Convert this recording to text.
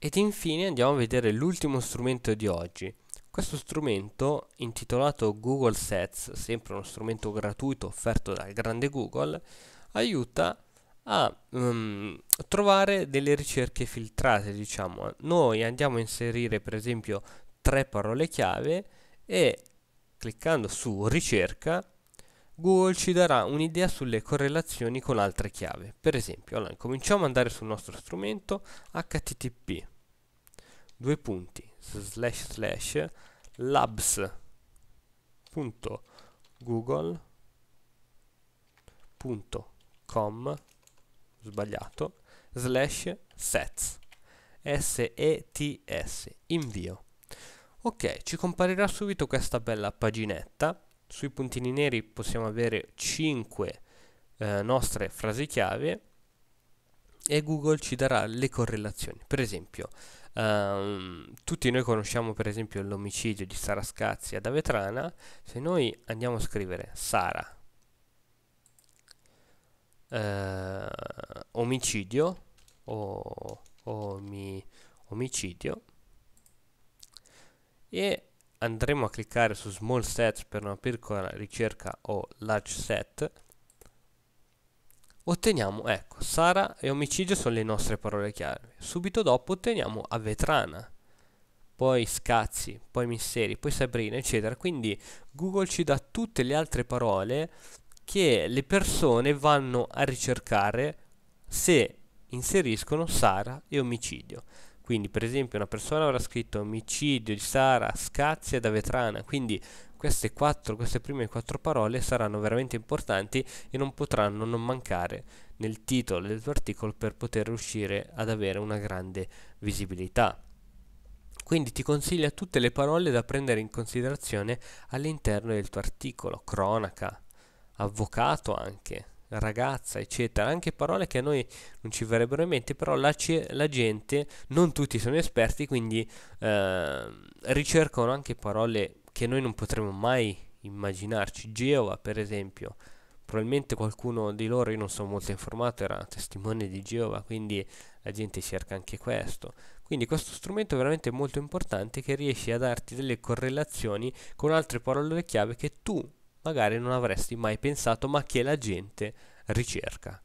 Ed infine andiamo a vedere l'ultimo strumento di oggi. Questo strumento, intitolato Google Sets, sempre uno strumento gratuito offerto dal grande Google, aiuta a um, trovare delle ricerche filtrate, diciamo. Noi andiamo a inserire per esempio tre parole chiave e cliccando su ricerca Google ci darà un'idea sulle correlazioni con altre chiavi. Per esempio, allora, cominciamo ad andare sul nostro strumento http due punti slash slash labs.google.com sbagliato slash sets s e t s invio ok ci comparirà subito questa bella paginetta sui puntini neri possiamo avere 5 eh, nostre frasi chiave e Google ci darà le correlazioni. Per esempio, ehm, tutti noi conosciamo per esempio l'omicidio di Sara Scazzi ad Avetrana, se noi andiamo a scrivere Sara eh, omicidio o omi, omicidio e andremo a cliccare su small sets per una piccola ricerca o large set otteniamo ecco Sara e omicidio sono le nostre parole chiave subito dopo otteniamo a vetrana poi Scazzi, poi Misteri, poi Sabrina eccetera quindi Google ci dà tutte le altre parole che le persone vanno a ricercare se inseriscono Sara e omicidio quindi, per esempio, una persona avrà scritto omicidio di Sara, Scazia da vetrana. Quindi queste, quattro, queste prime quattro parole saranno veramente importanti e non potranno non mancare nel titolo del tuo articolo per poter riuscire ad avere una grande visibilità. Quindi ti consiglia tutte le parole da prendere in considerazione all'interno del tuo articolo, cronaca, avvocato anche ragazza, eccetera, anche parole che a noi non ci verrebbero in mente, però la, ce- la gente, non tutti sono esperti, quindi eh, ricercano anche parole che noi non potremmo mai immaginarci. Geova, per esempio, probabilmente qualcuno di loro, io non sono molto informato, era testimone di Geova, quindi la gente cerca anche questo. Quindi questo strumento è veramente molto importante che riesce a darti delle correlazioni con altre parole chiave che tu magari non avresti mai pensato ma che la gente ricerca.